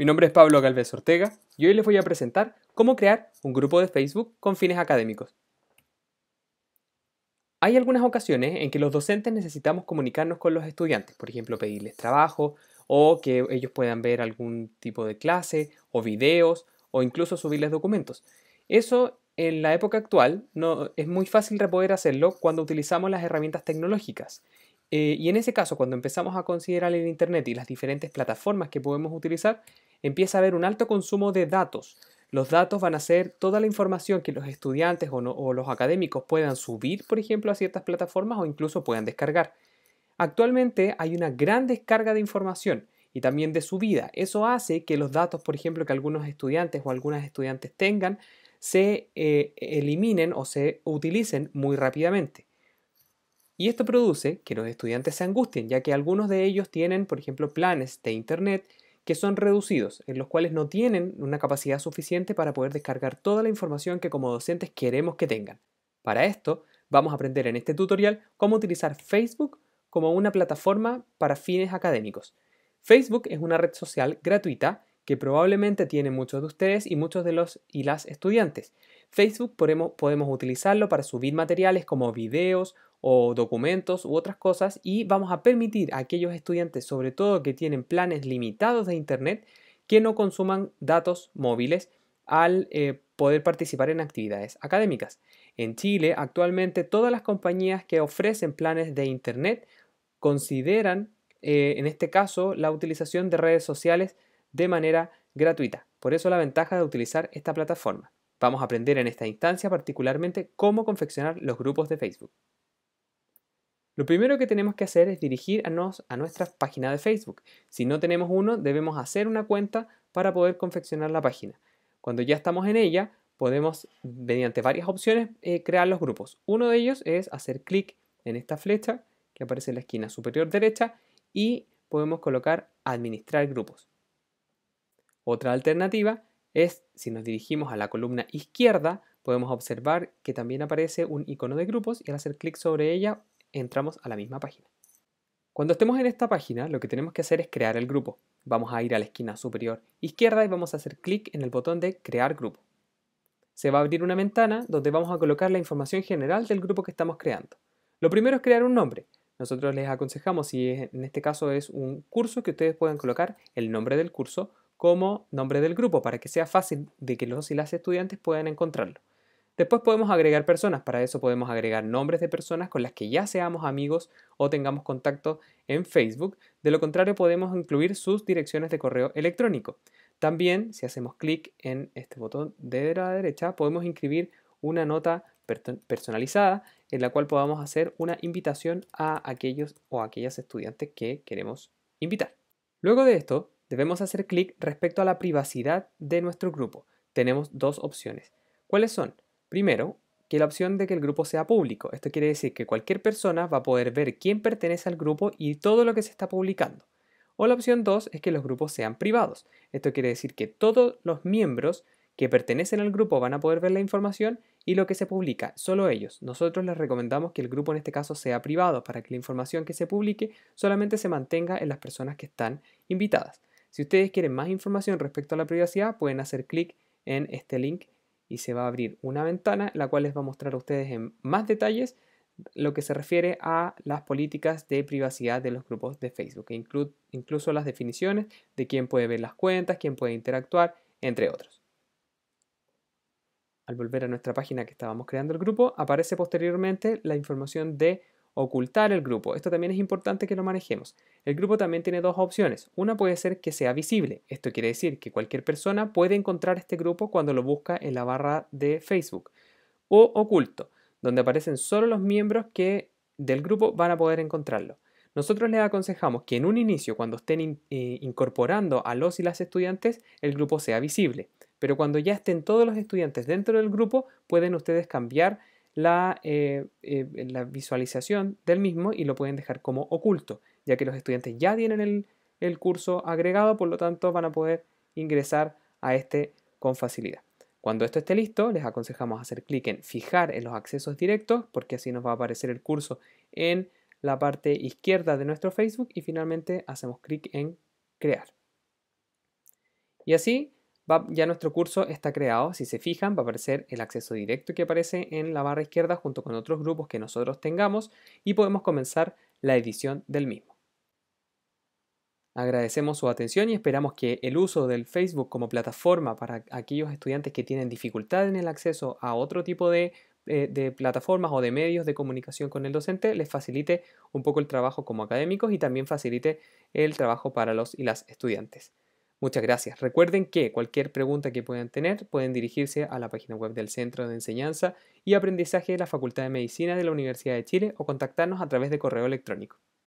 Mi nombre es Pablo Galvez Ortega y hoy les voy a presentar cómo crear un grupo de Facebook con fines académicos. Hay algunas ocasiones en que los docentes necesitamos comunicarnos con los estudiantes, por ejemplo, pedirles trabajo o que ellos puedan ver algún tipo de clase o videos o incluso subirles documentos. Eso en la época actual no, es muy fácil de poder hacerlo cuando utilizamos las herramientas tecnológicas eh, y en ese caso, cuando empezamos a considerar el Internet y las diferentes plataformas que podemos utilizar, empieza a haber un alto consumo de datos. Los datos van a ser toda la información que los estudiantes o, los académicos puedan subir, por ejemplo, a ciertas plataformas o incluso puedan descargar. Actualmente hay una gran descarga de información y también de subida. Eso hace que los datos, por ejemplo, que algunos estudiantes o algunas estudiantes tengan, se eh, eliminen o se utilicen muy rápidamente. Y esto produce que los estudiantes se angustien, ya que algunos de ellos tienen, por ejemplo, planes de Internet que son reducidos, en los cuales no tienen una capacidad suficiente para poder descargar toda la información que como docentes queremos que tengan. Para esto, vamos a aprender en este tutorial cómo utilizar Facebook como una plataforma para fines académicos. Facebook es una red social gratuita que probablemente tienen muchos de ustedes y muchos de los y las estudiantes. Facebook podemos, utilizarlo para subir materiales como videos o documentos u otras cosas y vamos a permitir a aquellos estudiantes, sobre todo que tienen planes limitados de Internet, que no consuman datos móviles al eh, poder participar en actividades académicas. En Chile, actualmente todas las compañías que ofrecen planes de Internet consideran, eh, en este caso, la utilización de redes sociales de manera gratuita. Por eso la ventaja de utilizar esta plataforma. Vamos a aprender en esta instancia particularmente cómo confeccionar los grupos de Facebook. Lo primero que tenemos que hacer es dirigirnos a nuestra página de Facebook. Si no tenemos uno, debemos hacer una cuenta para poder confeccionar la página. Cuando ya estamos en ella, podemos, mediante varias opciones, eh, crear los grupos. Uno de ellos es hacer clic en esta flecha que aparece en la esquina superior derecha y podemos colocar administrar grupos. Otra alternativa es, si nos dirigimos a la columna izquierda, podemos observar que también aparece un icono de grupos y al hacer clic sobre ella entramos a la misma página. Cuando estemos en esta página, lo que tenemos que hacer es crear el grupo. Vamos a ir a la esquina superior izquierda y vamos a hacer clic en el botón de Crear grupo. Se va a abrir una ventana donde vamos a colocar la información general del grupo que estamos creando. Lo primero es crear un nombre. Nosotros les aconsejamos, si en este caso es un curso, que ustedes puedan colocar el nombre del curso como nombre del grupo para que sea fácil de que los y las estudiantes puedan encontrarlo. Después podemos agregar personas, para eso podemos agregar nombres de personas con las que ya seamos amigos o tengamos contacto en Facebook, de lo contrario podemos incluir sus direcciones de correo electrónico. También, si hacemos clic en este botón de la derecha, podemos inscribir una nota personalizada en la cual podamos hacer una invitación a aquellos o aquellas estudiantes que queremos invitar. Luego de esto, debemos hacer clic respecto a la privacidad de nuestro grupo. Tenemos dos opciones. ¿Cuáles son? Primero, que la opción de que el grupo sea público. Esto quiere decir que cualquier persona va a poder ver quién pertenece al grupo y todo lo que se está publicando. O la opción 2 es que los grupos sean privados. Esto quiere decir que todos los miembros que pertenecen al grupo van a poder ver la información y lo que se publica, solo ellos. Nosotros les recomendamos que el grupo en este caso sea privado para que la información que se publique solamente se mantenga en las personas que están invitadas. Si ustedes quieren más información respecto a la privacidad, pueden hacer clic en este link y se va a abrir una ventana, la cual les va a mostrar a ustedes en más detalles lo que se refiere a las políticas de privacidad de los grupos de Facebook, incluye incluso las definiciones de quién puede ver las cuentas, quién puede interactuar, entre otros. Al volver a nuestra página que estábamos creando el grupo, aparece posteriormente la información de ocultar el grupo. Esto también es importante que lo manejemos. El grupo también tiene dos opciones. Una puede ser que sea visible. Esto quiere decir que cualquier persona puede encontrar este grupo cuando lo busca en la barra de Facebook. O oculto, donde aparecen solo los miembros que del grupo van a poder encontrarlo. Nosotros les aconsejamos que en un inicio, cuando estén eh, incorporando a los y las estudiantes, el grupo sea visible. Pero cuando ya estén todos los estudiantes dentro del grupo, pueden ustedes cambiar eh, eh, la, visualización del mismo y lo pueden dejar como oculto, ya que los estudiantes ya tienen el, el curso agregado, por lo tanto van a poder ingresar a este con facilidad. Cuando esto esté listo, les aconsejamos hacer clic en fijar en los accesos directos, porque así nos va a aparecer el curso en la parte izquierda de nuestro Facebook y finalmente hacemos clic en crear. Y así ya nuestro curso está creado. Si se fijan, va a aparecer el acceso directo que aparece en la barra izquierda junto con otros grupos que nosotros tengamos y podemos comenzar la edición del mismo. Agradecemos su atención y esperamos que el uso del Facebook como plataforma para aquellos estudiantes que tienen dificultad en el acceso a otro tipo de, eh, plataformas o de medios de comunicación con el docente les facilite un poco el trabajo como académicos y también facilite el trabajo para los y las estudiantes. Muchas gracias. Recuerden que cualquier pregunta que puedan tener pueden dirigirse a la página web del Centro de Enseñanza y Aprendizaje de la Facultad de Medicina de la Universidad de Chile o contactarnos a través de correo electrónico.